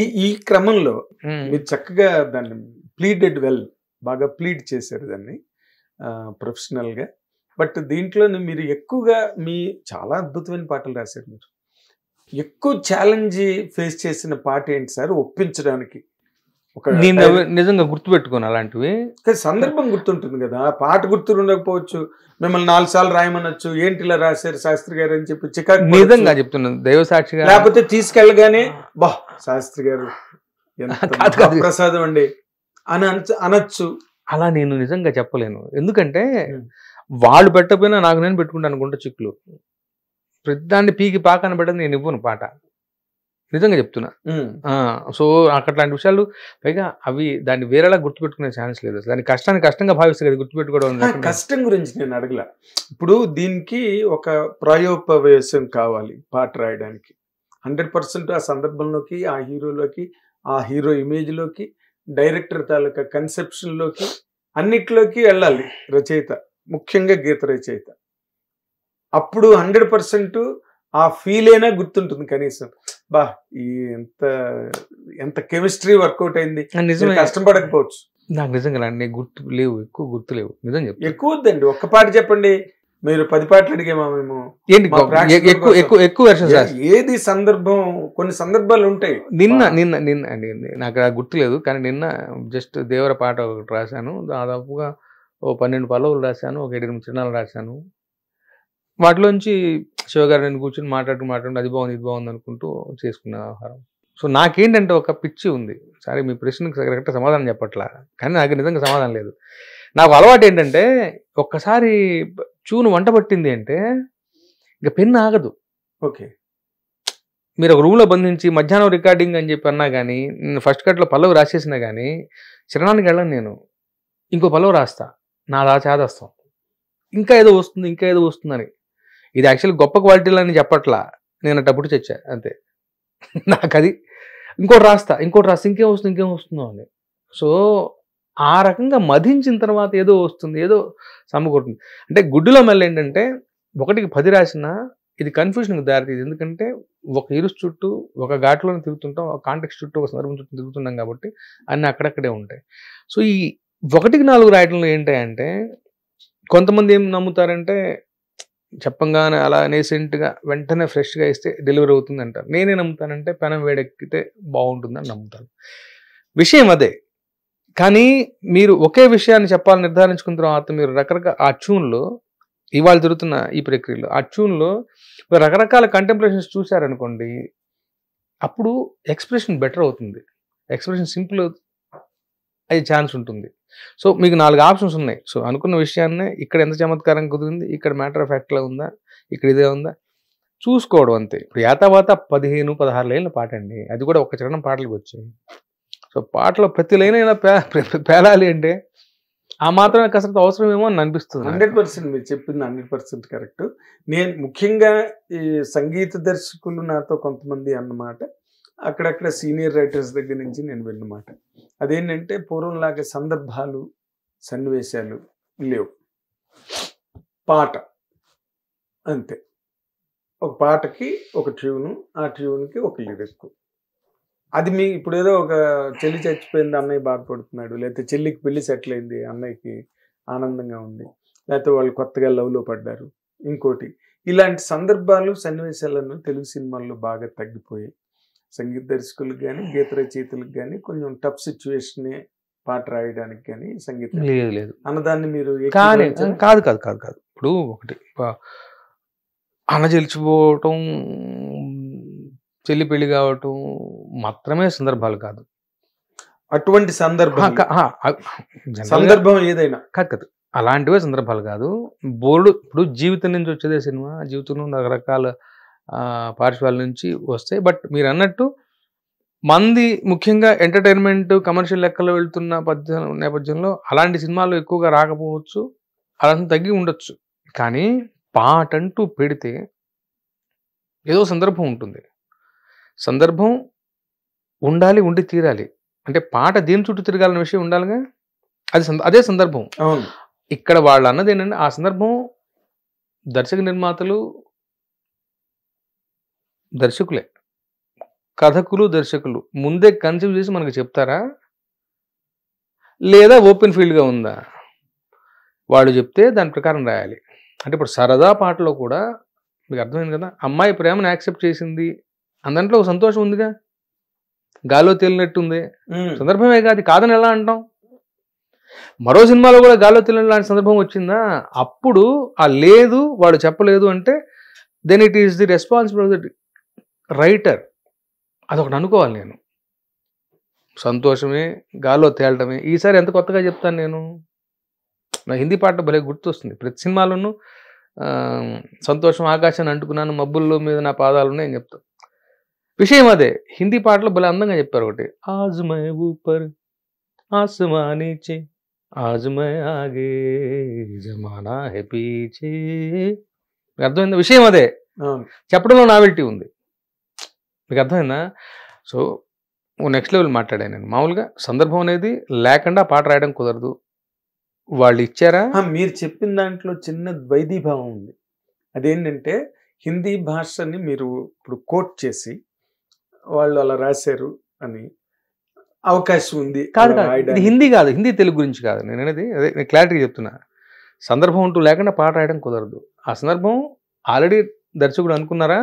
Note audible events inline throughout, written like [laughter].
ఈ ఈ క్రమంలో మీరు చక్కగా దాన్ని ప్లీడెడ్ వెల్ బాగా ప్లీడ్ చేశారు దాన్ని ప్రొఫెషనల్గా బట్ దీంట్లోని మీరు ఎక్కువగా మీ చాలా అద్భుతమైన పాటలు రాశారు మీరు ఎక్కువ ఛాలెంజ్ ఫేస్ చేసిన పాట ఏంటి సార్ ఒప్పించడానికి నేను నిజంగా గుర్తుపెట్టుకోను అలాంటివి సందర్భం గుర్తుంటుంది కదా పాట గుర్తుండకపోవచ్చు మిమ్మల్ని నాలుగు సార్లు రాయమనొచ్చు ఏంటి ఇలా రాశారు శాస్త్రి గారు అని చెప్పి చికాకు నిజంగా చెప్తున్నాను దైవ సాక్షిగా లేకపోతే తీసుకెళ్ళగానే బా శాస్త్రి గారు ప్రసాదం అండి అని అనొచ్చు అలా నేను నిజంగా చెప్పలేను ఎందుకంటే వాళ్ళు పెట్టకపోయినా నాకు నేను పెట్టుకుంటాను గుంట చిక్కులు ప్రతిదాన్ని పీకి పాకని పెట్టదు నేను ఇవ్వను పాట నిజంగా చెప్తున్నా సో లాంటి విషయాలు పైగా అవి దాన్ని వేరేలా గుర్తుపెట్టుకునే ఛాన్స్ లేదు దాని కష్టాన్ని కష్టంగా భావిస్తే కదా గుర్తుపెట్టుకోవడం కష్టం గురించి నేను అడగల ఇప్పుడు దీనికి ఒక ప్రాయోపవేశం కావాలి పాట రాయడానికి హండ్రెడ్ పర్సెంట్ ఆ సందర్భంలోకి ఆ హీరోలోకి ఆ హీరో ఇమేజ్లోకి డైరెక్టర్ తాలూకా కన్సెప్షన్లోకి అన్నిట్లోకి వెళ్ళాలి రచయిత ముఖ్యంగా గీత రచయిత అప్పుడు హండ్రెడ్ పర్సెంట్ ఆ ఫీల్ అయినా గుర్తుంటుంది కనీసం బా ఈ ఎంత ఎంత కెమిస్ట్రీ వర్కౌట్ అయింది కష్టం కష్టపడకపోవచ్చు నాకు నిజంగా అండి గుర్తు లేవు ఎక్కువ గుర్తు లేవు నిజం చెప్పి ఎక్కువ వద్దండి ఒక్క పాట చెప్పండి మీరు పది పాటలు అడిగేమా మేము ఎక్కువ ఎక్కువ ఎక్కువ వెర్షన్ ఏది సందర్భం కొన్ని సందర్భాలు ఉంటాయి నిన్న నిన్న నిన్న నాకు గుర్తు లేదు కానీ నిన్న జస్ట్ దేవర పాట ఒకటి రాశాను దాదాపుగా ఓ పన్నెండు పల్లవులు రాశాను ఒక ఎనిమిది చిన్నాలు రాశాను వాటిలోంచి శివగారు నేను కూర్చొని మాట్లాడుతూ మాట్లాడుతూ అది బాగుంది ఇది బాగుంది అనుకుంటూ చేసుకున్న ఆహారం సో నాకేంటంటే ఒక పిచ్చి ఉంది సరే మీ ప్రశ్నకు కరెక్ట్గా సమాధానం చెప్పట్లా కానీ నాకు నిజంగా సమాధానం లేదు నాకు అలవాటు ఏంటంటే ఒక్కసారి చూను వంట పట్టింది అంటే ఇంకా పెన్ను ఆగదు ఓకే మీరు ఒక రూమ్లో బంధించి మధ్యాహ్నం రికార్డింగ్ అని చెప్పి అన్నా కానీ నేను ఫస్ట్ కట్లో పల్లవి రాసేసినా కానీ చిరణానికి వెళ్ళను నేను ఇంకో పల్లవి రాస్తా నా రా ఇంకా ఏదో వస్తుంది ఇంకా ఏదో వస్తుందని ఇది యాక్చువల్లీ గొప్ప క్వాలిటీలు అని చెప్పట్లా నేను అటప్పుడు చచ్చా అంతే [laughs] నాకు అది ఇంకోటి రాస్తా ఇంకోటి రాస్తా ఇంకేం వస్తుంది ఇంకేం వస్తుందో అని సో ఆ రకంగా మధించిన తర్వాత ఏదో వస్తుంది ఏదో సమకూరుతుంది అంటే గుడ్డులో మళ్ళీ ఏంటంటే ఒకటికి పది రాసినా ఇది కన్ఫ్యూషన్కి దారి ఎందుకంటే ఒక ఇరుసు చుట్టూ ఒక ఘాట్లోనే తిరుగుతుంటాం ఒక కాంటెక్స్ చుట్టూ ఒక సందర్భం చుట్టూ తిరుగుతున్నాం కాబట్టి అన్నీ అక్కడక్కడే ఉంటాయి సో ఈ ఒకటికి నాలుగు రాయటంలో ఏంటంటే కొంతమంది ఏం నమ్ముతారంటే చెప్పంగానే అలా రీసెంట్గా వెంటనే ఫ్రెష్గా ఇస్తే డెలివరీ అవుతుంది అంటారు నేనే నమ్ముతానంటే పెనం వేడెక్కితే బాగుంటుందని నమ్ముతాను విషయం అదే కానీ మీరు ఒకే విషయాన్ని చెప్పాలని నిర్ధారించుకున్న తర్వాత మీరు రకరకాల ఆ ట్యూన్లో ఇవాళ జరుగుతున్న ఈ ప్రక్రియలో ఆ ట్యూన్లో రకరకాల కంటెంప్లేషన్స్ చూశారనుకోండి అప్పుడు ఎక్స్ప్రెషన్ బెటర్ అవుతుంది ఎక్స్ప్రెషన్ సింపుల్ అయ్యే ఛాన్స్ ఉంటుంది సో మీకు నాలుగు ఆప్షన్స్ ఉన్నాయి సో అనుకున్న విషయాన్నే ఇక్కడ ఎంత చమత్కారం కుదిరింది ఇక్కడ మ్యాటర్ ఆఫ్ ఫ్యాక్ట్లో ఉందా ఇక్కడ ఇదే ఉందా చూసుకోవడం అంతే ఇప్పుడు తర్వాత పదిహేను పదహారు లైన్ల పాట అండి అది కూడా ఒక చరణం పాటలకు వచ్చాయి సో పాటలో ప్రతి లైన్ అయినా పేలాలి అంటే ఆ మాత్రమే అవసరం అవసరమేమో అని అనిపిస్తుంది హండ్రెడ్ పర్సెంట్ మీరు చెప్పింది హండ్రెడ్ పర్సెంట్ కరెక్ట్ నేను ముఖ్యంగా ఈ సంగీత దర్శకులు నాతో కొంతమంది అన్నమాట అక్కడక్కడ సీనియర్ రైటర్స్ దగ్గర నుంచి నేను విన్నమాట అదేంటంటే పూర్వంలాగే సందర్భాలు సన్నివేశాలు లేవు పాట అంతే ఒక పాటకి ఒక ట్యూను ఆ ట్యూన్కి ఒక లిరిక్ అది మీ ఇప్పుడు ఏదో ఒక చెల్లి చచ్చిపోయింది అన్నయ్య బాధపడుతున్నాడు లేకపోతే చెల్లికి పెళ్లి సెటిల్ అయింది అన్నయ్యకి ఆనందంగా ఉంది లేకపోతే వాళ్ళు కొత్తగా లవ్లో పడ్డారు ఇంకోటి ఇలాంటి సందర్భాలు సన్నివేశాలను తెలుగు సినిమాల్లో బాగా తగ్గిపోయాయి సంగీత దర్శకులకు కానీ గీత రచయితలకు కానీ కొంచెం టఫ్ సిచ్యువేషన్ పాట రాయడానికి కానీ సంగీతం లేదు లేదు అన్నదాన్ని మీరు కానీ కాదు కాదు కాదు కాదు ఇప్పుడు ఒకటి అణజెలిచిపోవటం చెల్లి పెళ్లి కావటం మాత్రమే సందర్భాలు కాదు అటువంటి సందర్భం సందర్భం ఏదైనా కాదు కాదు అలాంటివే సందర్భాలు కాదు బోర్డు ఇప్పుడు జీవితం నుంచి వచ్చేదే సినిమా జీవితంలో రకరకాల పార్శ్వాల నుంచి వస్తాయి బట్ మీరు అన్నట్టు మంది ముఖ్యంగా ఎంటర్టైన్మెంట్ కమర్షియల్ లెక్కలో వెళ్తున్న పద్ధ నేపథ్యంలో అలాంటి సినిమాలు ఎక్కువగా రాకపోవచ్చు అలా తగ్గి ఉండొచ్చు కానీ పాట అంటూ పెడితే ఏదో సందర్భం ఉంటుంది సందర్భం ఉండాలి ఉండి తీరాలి అంటే పాట దేని చుట్టూ తిరగాలన్న విషయం ఉండాలిగా అది అదే సందర్భం ఇక్కడ వాళ్ళు అన్నది ఏంటంటే ఆ సందర్భం దర్శక నిర్మాతలు దర్శకులే కథకులు దర్శకులు ముందే కన్సీవ్ చేసి మనకు చెప్తారా లేదా ఓపెన్ ఫీల్డ్గా ఉందా వాళ్ళు చెప్తే దాని ప్రకారం రాయాలి అంటే ఇప్పుడు సరదా పాటలో కూడా మీకు అర్థమైంది కదా అమ్మాయి ప్రేమను యాక్సెప్ట్ చేసింది అందంట్లో ఒక సంతోషం ఉందిగా గాలో తేలినట్టుంది సందర్భమే కాదు కాదని ఎలా అంటాం మరో సినిమాలో కూడా గాలో తెలియని లాంటి సందర్భం వచ్చిందా అప్పుడు ఆ లేదు వాడు చెప్పలేదు అంటే then it is the responsibility writer అదొకటి అనుకోవాలి నేను సంతోషమే గాల్లో తేలటమే ఈసారి ఎంత కొత్తగా చెప్తాను నేను నా హిందీ పాట భలే గుర్తొస్తుంది ప్రతి సినిమాలోనూ సంతోషం ఆకాశాన్ని అంటుకున్నాను మబ్బుల్లో మీద నా పాదాలు ఉన్నాయని చెప్తాను విషయం అదే హిందీ పాటలు భలే అందంగా చెప్పారు ఒకటి ఆజ్ ఊపర్ ఆసుమానిచే ఆజ్ ఆగే జమానా హెపీచే అర్థమైంది విషయం అదే చెప్పడంలో నావెల్టీ ఉంది మీకు అర్థమైందా సో నెక్స్ట్ లెవెల్ మాట్లాడాను నేను మామూలుగా సందర్భం అనేది లేకుండా పాట రాయడం కుదరదు వాళ్ళు ఇచ్చారా మీరు చెప్పిన దాంట్లో చిన్న ద్వైదీభావం ఉంది అదేంటంటే హిందీ భాషని మీరు ఇప్పుడు కోట్ చేసి వాళ్ళు అలా రాశారు అని అవకాశం ఉంది కాదు కాదు హిందీ కాదు హిందీ తెలుగు గురించి కాదు నేను అనేది అదే నేను క్లారిటీ చెప్తున్నా సందర్భం ఉంటూ లేకుండా పాట రాయడం కుదరదు ఆ సందర్భం ఆల్రెడీ దర్శకుడు అనుకున్నారా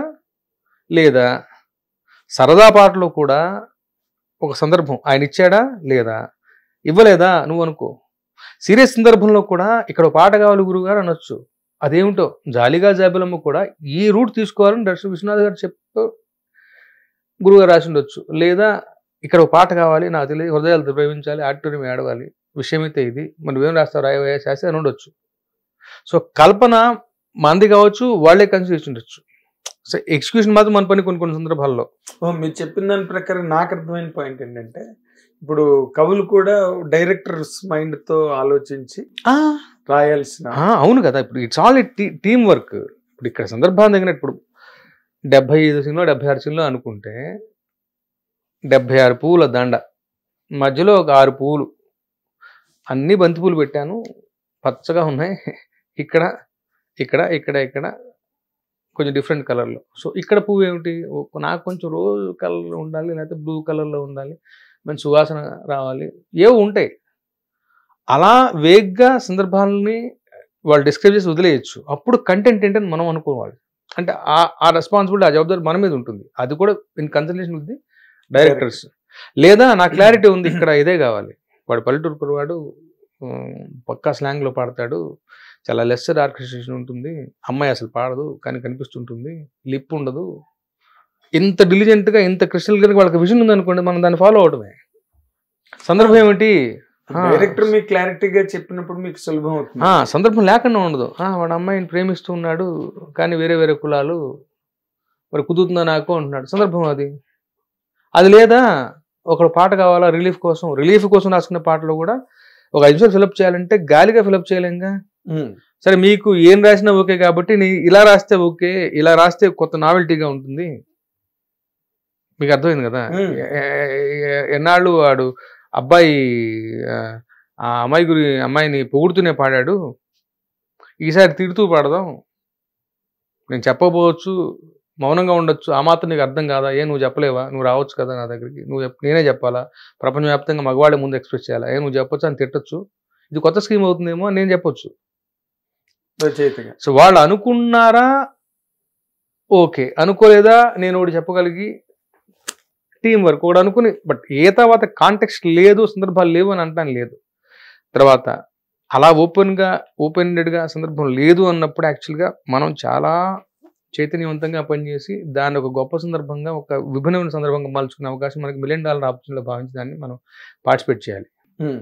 లేదా సరదా పాటలో కూడా ఒక సందర్భం ఆయన ఇచ్చాడా లేదా ఇవ్వలేదా నువ్వు అనుకో సీరియస్ సందర్భంలో కూడా ఇక్కడ పాట కావాలి గురుగారు అనొచ్చు అదేమిటో జాలిగా జాబిలమ్మ కూడా ఈ రూట్ తీసుకోవాలని దర్శన విశ్వనాథ్ గారు చెప్పు గురుగారు రాసి ఉండొచ్చు లేదా ఇక్కడ ఒక పాట కావాలి నాకు తెలియదు హృదయాలు ప్రేమించాలి ఆడిటోరియం ఏడవాలి విషయమైతే ఇది మనం ఏం రాస్తావు రాయవయ్యా శాస్త్రి అని ఉండొచ్చు సో కల్పన మంది కావచ్చు వాళ్ళే కన్సిడర్ ఉండొచ్చు సో ఎగ్జిక్యూషన్ మాత్రం మన పని కొన్ని కొన్ని సందర్భాల్లో మీరు చెప్పిన దాని ప్రకారం నాకు అర్థమైన పాయింట్ ఏంటంటే ఇప్పుడు కవులు కూడా డైరెక్టర్స్ మైండ్ తో ఆలోచించి రాయాల్సిన అవును కదా ఇప్పుడు ఇట్స్ ఆల్ టీమ్ వర్క్ ఇప్పుడు ఇక్కడ సందర్భాన్ని తగిన ఇప్పుడు డెబ్బై ఐదు సినిమా డెబ్బై ఆరు సినిమా అనుకుంటే డెబ్బై ఆరు పువ్వుల దండ మధ్యలో ఒక ఆరు పువ్వులు అన్ని బంతిపూలు పెట్టాను పచ్చగా ఉన్నాయి [laughs] ఇక్కడ ఇక్కడ ఇక్కడ ఇక్కడ కొంచెం డిఫరెంట్ కలర్లో సో ఇక్కడ పువ్వు ఏమిటి నాకు కొంచెం రోజు కలర్లో ఉండాలి లేకపోతే బ్లూ కలర్లో ఉండాలి మంచి సువాసన రావాలి ఏవో ఉంటాయి అలా వేగ్గా సందర్భాలని వాళ్ళు డిస్క్రైబ్ చేసి వదిలేయచ్చు అప్పుడు కంటెంట్ ఏంటని మనం అనుకోవాలి అంటే ఆ రెస్పాన్సిబిలిటీ ఆ జవాబుదారి మన మీద ఉంటుంది అది కూడా ఇన్ కన్సల్టేషన్ ఉంది డైరెక్టర్స్ లేదా నా క్లారిటీ ఉంది ఇక్కడ ఇదే కావాలి వాడు పల్లెటూరు వాడు పక్కా స్లాంగ్లో పాడతాడు చాలా లెస్సర్ ఆర్కెస్ట్రేషన్ ఉంటుంది అమ్మాయి అసలు పాడదు కానీ కనిపిస్తుంటుంది లిప్ ఉండదు ఇంత డిలిజెంట్గా ఇంత క్రిస్టల్గా వాళ్ళకి విజన్ ఉందనుకోండి మనం దాన్ని ఫాలో అవడమే సందర్భం ఏమిటి డైరెక్టర్ మీకు క్లారిటీగా చెప్పినప్పుడు మీకు సులభం అవుతుంది సందర్భం లేకుండా ఉండదు వాడు అమ్మాయిని ప్రేమిస్తూ ఉన్నాడు కానీ వేరే వేరే కులాలు మరి కుదురుతుందా నాకు అంటున్నాడు సందర్భం అది అది లేదా ఒక పాట కావాలా రిలీఫ్ కోసం రిలీఫ్ కోసం రాసుకున్న పాటలో కూడా ఒక ఐదు నిమిషాలు ఫిలప్ చేయాలంటే గాలిగా ఫిలప్ చేయలేంగా సరే మీకు ఏం రాసినా ఓకే కాబట్టి నేను ఇలా రాస్తే ఓకే ఇలా రాస్తే కొత్త నావెల్టీగా ఉంటుంది మీకు అర్థమైంది కదా ఎన్నాళ్ళు వాడు అబ్బాయి ఆ అమ్మాయి గురి అమ్మాయిని పొగుడుతూనే పాడాడు ఈసారి తిడుతూ పాడదాం నేను చెప్పబోవచ్చు మౌనంగా ఉండొచ్చు ఆ మాత్రం నీకు అర్థం కాదా ఏ నువ్వు చెప్పలేవా నువ్వు రావచ్చు కదా నా దగ్గరికి నువ్వు నేనే చెప్పాలా ప్రపంచవ్యాప్తంగా మగవాళ్ళే ముందు ఎక్స్ప్రెస్ చేయాలా ఏ నువ్వు చెప్పొచ్చు అని తిట్టచ్చు ఇది కొత్త స్కీమ్ అవుతుందేమో నేను చెప్పొచ్చు సో వాళ్ళు అనుకున్నారా ఓకే అనుకోలేదా నేను ఒకటి చెప్పగలిగి టీం వర్క్ కూడా అనుకుని బట్ ఏ తర్వాత కాంటెక్స్ట్ లేదు సందర్భాలు లేవు అని అంటాను లేదు తర్వాత అలా ఓపెన్గా ఓపెన్ సందర్భం లేదు అన్నప్పుడు యాక్చువల్గా మనం చాలా చైతన్యవంతంగా పనిచేసి దాని ఒక గొప్ప సందర్భంగా ఒక విభిన్నమైన సందర్భంగా మలుచుకునే అవకాశం మనకి మిలియన్ డాలర్ ఆపర్చునిటీ భావించి దాన్ని మనం పార్టిసిపేట్ చేయాలి